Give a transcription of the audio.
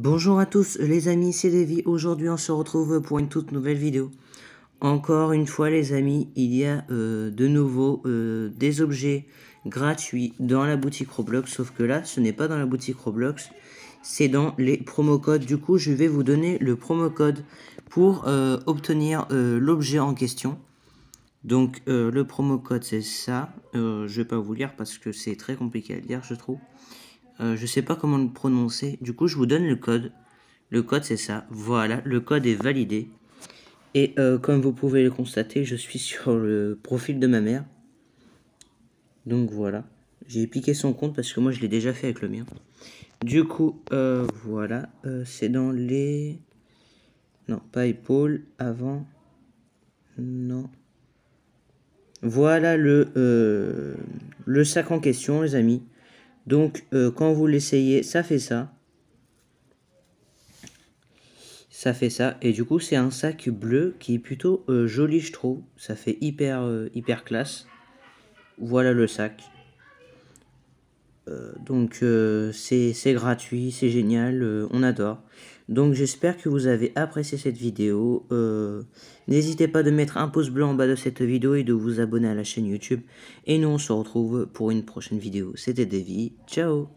Bonjour à tous les amis, c'est Davy. Aujourd'hui on se retrouve pour une toute nouvelle vidéo. Encore une fois les amis, il y a euh, de nouveau euh, des objets gratuits dans la boutique Roblox. Sauf que là, ce n'est pas dans la boutique Roblox, c'est dans les promo codes Du coup, je vais vous donner le promo code pour euh, obtenir l'objet en question. Donc le promo code c'est ça. je ne vais pas vous lire parce que c'est très compliqué à lire je trouve. Euh, je sais pas comment le prononcer. Du coup, je vous donne le code. Le code, c'est ça. Voilà, le code est validé. Et euh, comme vous pouvez le constater, je suis sur le profil de ma mère. Donc voilà. J'ai piqué son compte parce que moi, je l'ai déjà fait avec le mien. Du coup, euh, voilà. c'est dans les... Non, pas épaule. Avant. Non. Voilà le, le sac en question, les amis. Donc, euh, quand vous l'essayez, ça fait ça. Ça fait ça. Et du coup, c'est un sac bleu qui est plutôt euh, joli, je trouve. Ça fait hyper, euh, hyper classe. Voilà le sac. Euh, donc euh, c'est gratuit, c'est génial, euh, on adore. Donc j'espère que vous avez apprécié cette vidéo. N'hésitez pas de mettre un pouce bleu en bas de cette vidéo et de vous abonner à la chaîne YouTube. Et nous on se retrouve pour une prochaine vidéo. C'était Davy, ciao